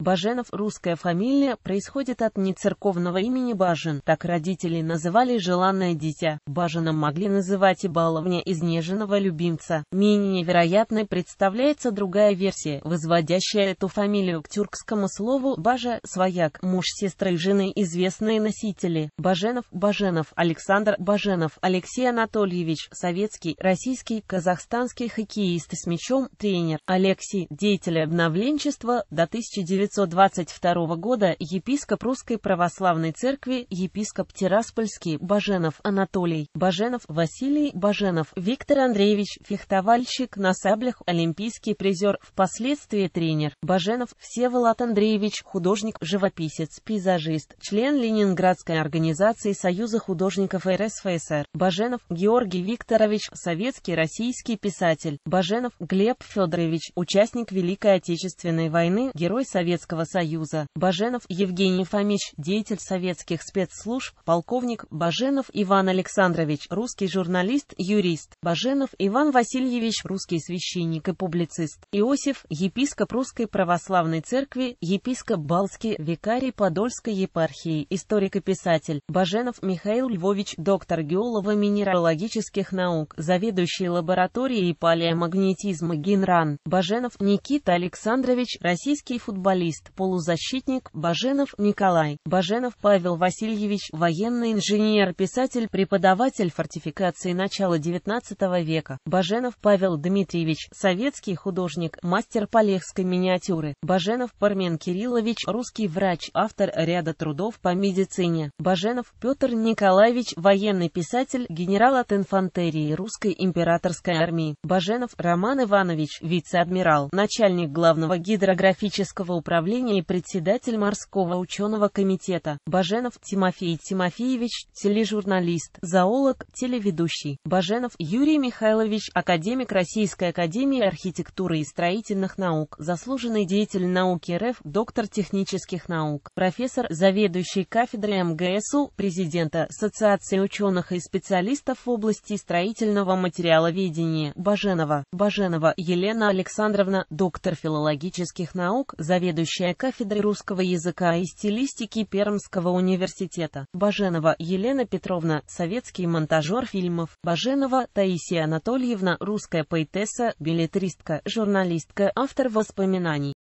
Баженов – русская фамилия, происходит от нецерковного имени Бажен. Так родители называли желанное дитя. Баженом могли называть и баловня изнеженного любимца. Менее невероятной представляется другая версия, возводящая эту фамилию к тюркскому слову «бажа» – свояк, муж сестры и жены известные носители. Баженов – Баженов Александр Баженов Алексей Анатольевич – советский, российский, казахстанский хоккеист с мячом, тренер. Алексей – деятель обновленчества до 1900 1522 года епископ Русской Православной Церкви, епископ Тираспольский, Баженов Анатолий, Баженов Василий, Баженов Виктор Андреевич, фехтовальщик на саблях, олимпийский призер, впоследствии тренер, Баженов Всеволод Андреевич, художник, живописец, пейзажист, член Ленинградской организации Союза художников РСФСР, Баженов Георгий Викторович, советский российский писатель, Баженов Глеб Федорович, участник Великой Отечественной войны, герой Советского Советского Союза, Баженов Евгений Фомич, деятель советских спецслужб, полковник Баженов Иван Александрович, русский журналист, юрист, Баженов Иван Васильевич, русский священник и публицист, Иосиф, епископ Русской Православной Церкви, епископ Балский, викарий Подольской епархии, историк и писатель, Баженов Михаил Львович, доктор геолого-минералогических наук, заведующий лабораторией палеомагнетизма ГИНРАН Баженов Никита Александрович, российский футболист, футболист, полузащитник, Баженов Николай, Баженов Павел Васильевич, военный инженер, писатель, преподаватель фортификации начала XIX века, Баженов Павел Дмитриевич, советский художник, мастер полехской миниатюры, Баженов Пармен Кириллович, русский врач, автор ряда трудов по медицине, Баженов Петр Николаевич, военный писатель, генерал от инфантерии русской императорской армии, Баженов Роман Иванович, вице-адмирал, начальник главного гидрографического управления, правления и председатель морского ученого комитета, Баженов Тимофей Тимофеевич, тележурналист, зоолог, телеведущий, Баженов Юрий Михайлович, академик Российской академии архитектуры и строительных наук, заслуженный деятель науки РФ, доктор технических наук, профессор, заведующий кафедрой МГСУ, президента Ассоциации ученых и специалистов в области строительного материаловедения, Баженова, Баженова Елена Александровна, доктор филологических наук, заведующий заведующая кафедрой русского языка и стилистики Пермского университета, Баженова Елена Петровна, советский монтажер фильмов, Баженова Таисия Анатольевна, русская поэтесса, билетристка, журналистка, автор воспоминаний.